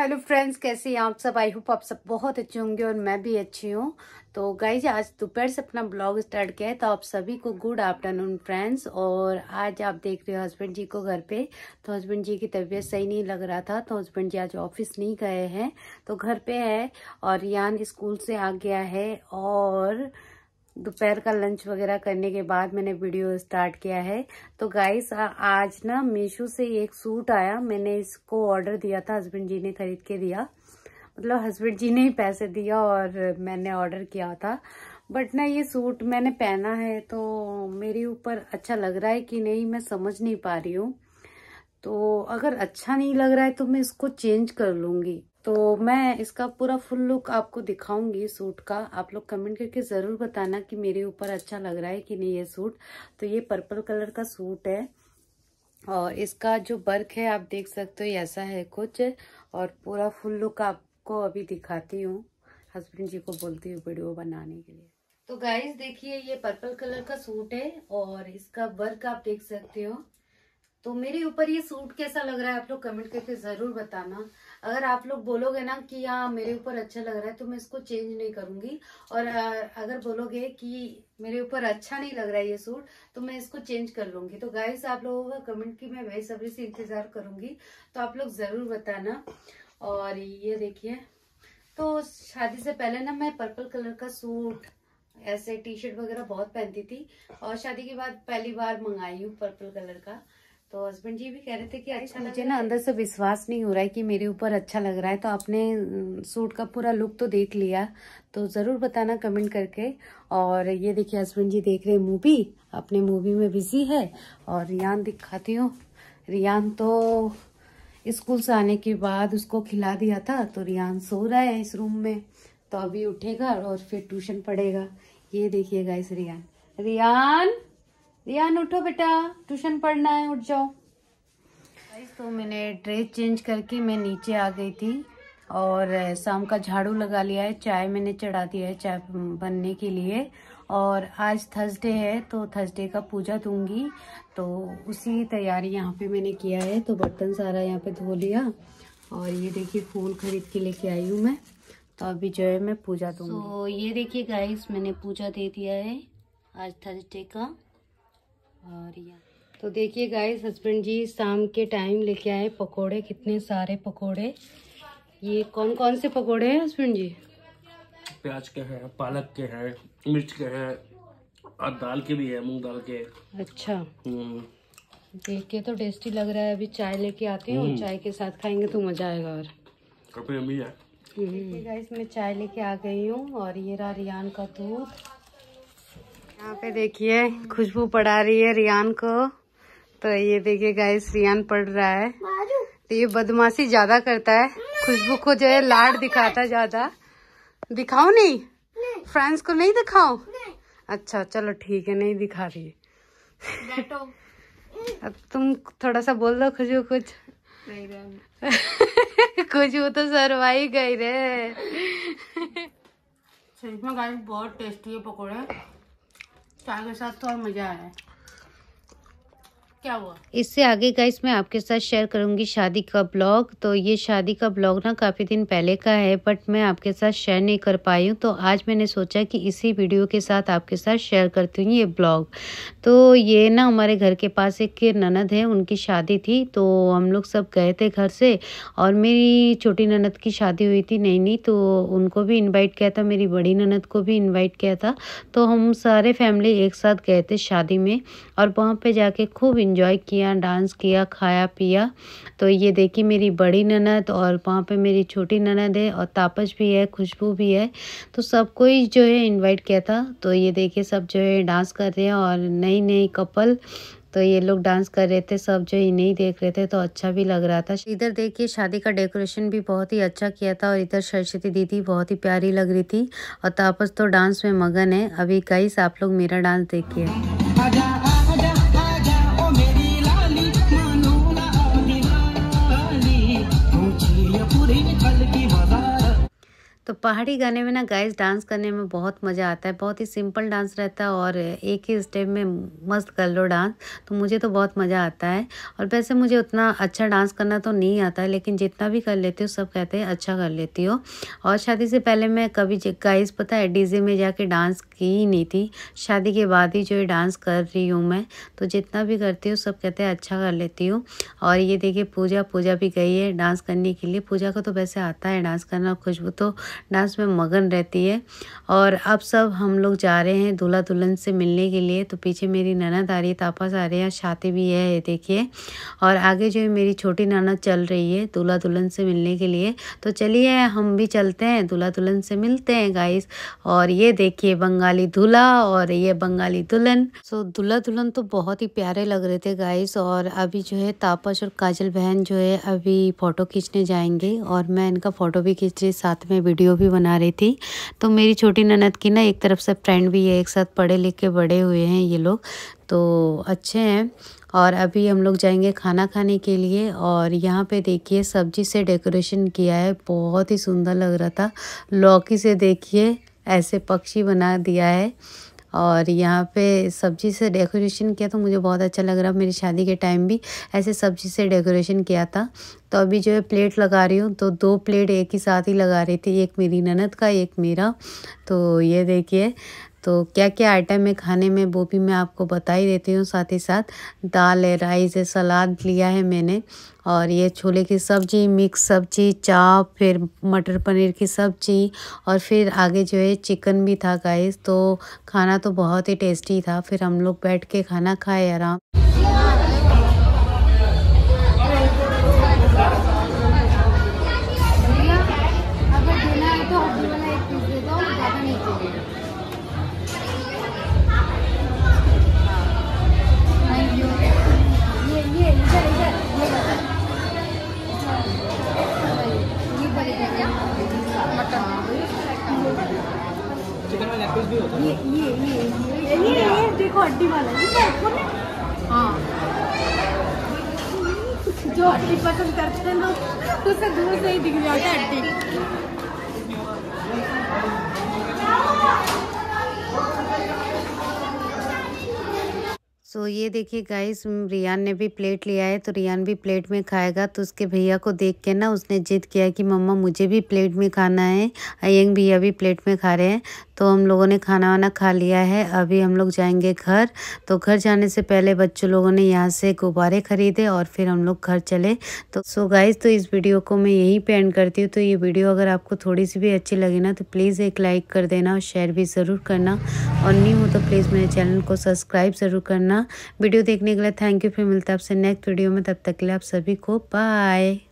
Hello friends कैसे हैं आप सब आई होप आप सब बहुत अच्छे होंगे और मैं भी अच्छी हूँ तो गाइज आज दोपहर से अपना ब्लॉग स्टार्ट किया है तो आप सभी को गुड आफ्टरनून फ्रेंड्स और आज आप देख रहे हो हस्बैंड जी को घर पे तो हस्बैंड जी की तबीयत सही नहीं लग रहा था तो हस्बैंड जी आज ऑफिस नहीं गए हैं तो घर पे है और यान स्कूल से आ गया है और दोपहर का लंच वगैरह करने के बाद मैंने वीडियो स्टार्ट किया है तो गाइस आज ना मीशो से एक सूट आया मैंने इसको ऑर्डर दिया था हस्बैंड जी ने खरीद के दिया मतलब हस्बैंड जी ने ही पैसे दिया और मैंने ऑर्डर किया था बट ना ये सूट मैंने पहना है तो मेरे ऊपर अच्छा लग रहा है कि नहीं मैं समझ नहीं पा रही हूँ तो अगर अच्छा नहीं लग रहा है तो मैं इसको चेंज कर लूँगी तो मैं इसका पूरा फुल लुक आपको दिखाऊंगी सूट का आप लोग कमेंट करके ज़रूर बताना कि मेरे ऊपर अच्छा लग रहा है कि नहीं ये सूट तो ये पर्पल कलर का सूट है और इसका जो वर्क है आप देख सकते हो ऐसा है कुछ और पूरा फुल लुक आपको अभी दिखाती हूँ हस्बैंड जी को बोलती हूँ वीडियो बनाने के लिए तो गाइज देखिए ये पर्पल कलर का सूट है और इसका वर्क आप देख सकते हो तो मेरे ऊपर ये सूट कैसा लग रहा है आप लोग कमेंट करके ज़रूर बताना अगर आप लोग बोलोगे ना कि यहाँ मेरे ऊपर अच्छा लग रहा है तो मैं इसको चेंज नहीं करूंगी और अगर बोलोगे कि मेरे ऊपर अच्छा नहीं लग रहा है ये सूट तो मैं इसको चेंज कर लूंगी तो गाइस आप लोगों का कमेंट की मैं बेसब्री से इंतजार करूंगी तो आप लोग जरूर बताना और ये देखिए तो शादी से पहले ना मैं पर्पल कलर का सूट ऐसे टी शर्ट वगैरह बहुत पहनती थी और शादी के बाद पहली बार मंगाई हूँ पर्पल कलर का तो हस्बैंड जी भी कह रहे थे कि अच्छा मुझे ना अंदर से विश्वास नहीं हो रहा है कि मेरे ऊपर अच्छा लग रहा है तो आपने सूट का पूरा लुक तो देख लिया तो ज़रूर बताना कमेंट करके और ये देखिए हस्बैंड जी देख रहे हैं मूवी अपने मूवी में बिजी है और रियान दिखाती हूँ रियान तो स्कूल से आने के बाद उसको खिला दिया था तो रियान सो रहा है इस रूम में तो अभी उठेगा और फिर ट्यूशन पढ़ेगा ये देखिएगा इस रियान रियान रियान उठो बेटा ट्यूशन पढ़ना है उठ जाओ तो मैंने ड्रेस चेंज करके मैं नीचे आ गई थी और शाम का झाड़ू लगा लिया है चाय मैंने चढ़ा दिया है चाय बनने के लिए और आज थर्सडे है तो थर्सडे का पूजा दूंगी तो उसी तैयारी यहाँ पे मैंने किया है तो बर्तन सारा यहाँ पे धो लिया और ये देखिए फूल खरीद के लेके आई हूँ मैं तो अभी जो है मैं पूजा दूंगी तो ये देखिए गाइस मैंने पूजा दे दिया है आज थर्सडे का और तो देखिए गाइस हस्बैंड जी शाम के टाइम लेके आए पकोड़े कितने सारे पकोड़े ये कौन कौन से पकोड़े हैं हस्बैंड जी प्याज के हैं पालक के हैं मिर्च के हैं और दाल के भी है मूंग दाल के अच्छा हम्म। देख के तो टेस्टी लग रहा है अभी चाय लेके आते हैं और हम्म। चाय के साथ खाएंगे तो मजा आएगा और है गाइस हम्म। मैं चाय लेके आ गई हूँ और ये रहा रियान का दूध यहाँ पे देखिए खुशबू पढ़ा रही है रियान को तो ये देखिए गाइस रियान पढ़ रहा है तो ये बदमाशी ज्यादा करता है खुशबू को जो है लाड दिखाता ज्यादा दिखाओ नहीं, नहीं। फ्रेंड्स को नहीं दिखाओ नहीं। अच्छा चलो ठीक है नहीं दिखा रही अब तुम थोड़ा सा बोल दो खुशबू कुछ खुशबू तो सरवाई गई रे सही में गाइस बहुत टेस्टी है पकौड़े चाय के साथ तो और मजा आया क्या हुआ इससे आगे का मैं आपके साथ शेयर करूंगी शादी का ब्लॉग तो ये शादी का ब्लॉग ना काफ़ी दिन पहले का है बट मैं आपके साथ शेयर नहीं कर पाई हूँ तो आज मैंने सोचा कि इसी वीडियो के साथ आपके साथ शेयर करती हूँ ये ब्लॉग तो ये ना हमारे घर के पास एक ननद है उनकी शादी थी तो हम लोग सब गए थे घर से और मेरी छोटी ननद की शादी हुई थी नई नई तो उनको भी इन्वाइट किया था मेरी बड़ी ननद को भी इन्वाइट किया था तो हम सारे फैमिली एक साथ गए थे शादी में और वहाँ पर जाके खूब इन्जॉय किया डांस किया खाया पिया तो ये देखिए मेरी बड़ी ननद और वहाँ पे मेरी छोटी ननद है और तापस भी है खुशबू भी है तो सब कोई जो है इनवाइट किया था तो ये देखिए सब जो है डांस कर रहे हैं और नई नई कपल तो ये लोग डांस कर रहे थे सब जो इन्हें देख रहे थे तो अच्छा भी लग रहा था इधर देखिए शादी का डेकोरेशन भी बहुत ही अच्छा किया था और इधर सरस्वती दीदी बहुत ही प्यारी लग रही थी और तापस तो डांस में मगन है अभी कई आप लोग मेरा डांस देखिए तो पहाड़ी गाने में ना गाइस डांस करने में बहुत मज़ा आता है बहुत ही सिंपल डांस रहता है और एक ही स्टेप में मस्त कर लो डांस तो मुझे तो बहुत मज़ा आता है और वैसे मुझे उतना अच्छा डांस करना तो नहीं आता है लेकिन जितना भी कर लेती हूँ सब कहते हैं अच्छा कर लेती हो और शादी से पहले मैं कभी गाइस पता है डीजे में जाके डांस की ही नहीं थी शादी के बाद ही जो ये डांस कर रही हूँ मैं तो जितना भी करती हूँ सब कहते हैं अच्छा कर लेती हूँ और ये देखिए पूजा पूजा भी गई है डांस करने के लिए पूजा को तो वैसे आता है डांस करना खुशबू तो डांस में मगन रहती है और अब सब हम लोग जा रहे हैं दूल्हा दुल्हन से मिलने के लिए तो पीछे मेरी ननद आ रही है तापस आ रही है छाती भी है ये देखिए और आगे जो है मेरी छोटी ननद चल रही है दूल्हा दुल्हन से मिलने के लिए तो चलिए हम भी चलते हैं दूल्हा दुल्हन से मिलते हैं गाइस और ये देखिए बंगाली दूल्हा और ये बंगाली दुल्हन सो दूल्हा दुल्हन तो बहुत ही प्यारे लग रहे थे गाइस और अभी जो है तापस और काजल बहन जो है अभी फ़ोटो खींचने जाएंगे और मैं इनका फ़ोटो भी खींच रही साथ में वीडियो वीडियो भी बना रही थी तो मेरी छोटी ननद की ना एक तरफ से फ्रेंड भी है एक साथ पढ़े लिख के बड़े हुए हैं ये लोग तो अच्छे हैं और अभी हम लोग जाएंगे खाना खाने के लिए और यहाँ पे देखिए सब्जी से डेकोरेशन किया है बहुत ही सुंदर लग रहा था लौकी से देखिए ऐसे पक्षी बना दिया है और यहाँ पे सब्जी से डेकोरेशन किया तो मुझे बहुत अच्छा लग रहा मेरी शादी के टाइम भी ऐसे सब्जी से डेकोरेशन किया था तो अभी जो है प्लेट लगा रही हूँ तो दो प्लेट एक ही साथ ही लगा रही थी एक मेरी ननद का एक मेरा तो ये देखिए तो क्या क्या आइटम है खाने में वो भी मैं आपको बता ही देती हूँ साथ ही साथ दाल है राइस है सलाद लिया है मैंने और ये छोले की सब्ज़ी मिक्स सब्ज़ी चाप फिर मटर पनीर की सब्ज़ी और फिर आगे जो है चिकन भी था गाइस तो खाना तो बहुत ही टेस्टी था फिर हम लोग बैठ के खाना खाए आराम ये ये ये ये देखो हड्डी वाला हाँ जो हड्डी पसंद करते हैं लोग तो उसे दूर से ही दिख जाता है हड्डी सो ये देखिए गाइस रियान ने भी प्लेट लिया है तो रियान भी प्लेट में खाएगा तो उसके भैया को देख के ना उसने जिद किया कि मम्मा मुझे भी प्लेट में खाना है अयंग भैया भी प्लेट में खा रहे हैं तो हम लोगों ने खाना वाना खा लिया है अभी हम लोग जाएंगे घर तो घर जाने से पहले बच्चों लोगों ने यहाँ से गुब्बारे ख़रीदे और फिर हम लोग घर चले तो सो गाइज तो इस वीडियो को मैं यहीं पे एंड करती हूँ तो ये वीडियो अगर आपको थोड़ी सी भी अच्छी लगे ना तो प्लीज़ एक लाइक कर देना और शेयर भी ज़रूर करना और नहीं हो तो प्लीज़ मेरे चैनल को सब्सक्राइब ज़रूर करना वीडियो देखने के लिए थैंक यू फिर मिलता है आपसे नेक्स्ट वीडियो में तब तक के लिए आप सभी को बाय